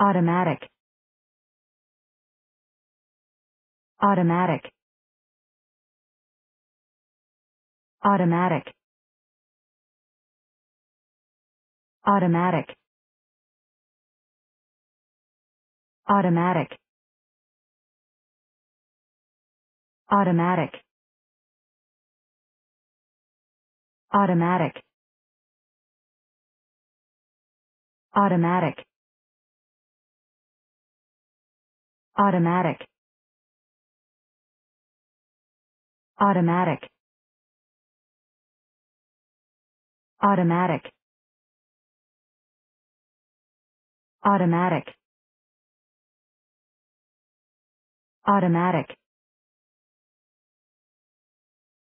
automatic automatic automatic automatic automatic automatic automatic automatic automatic automatic automatic automatic automatic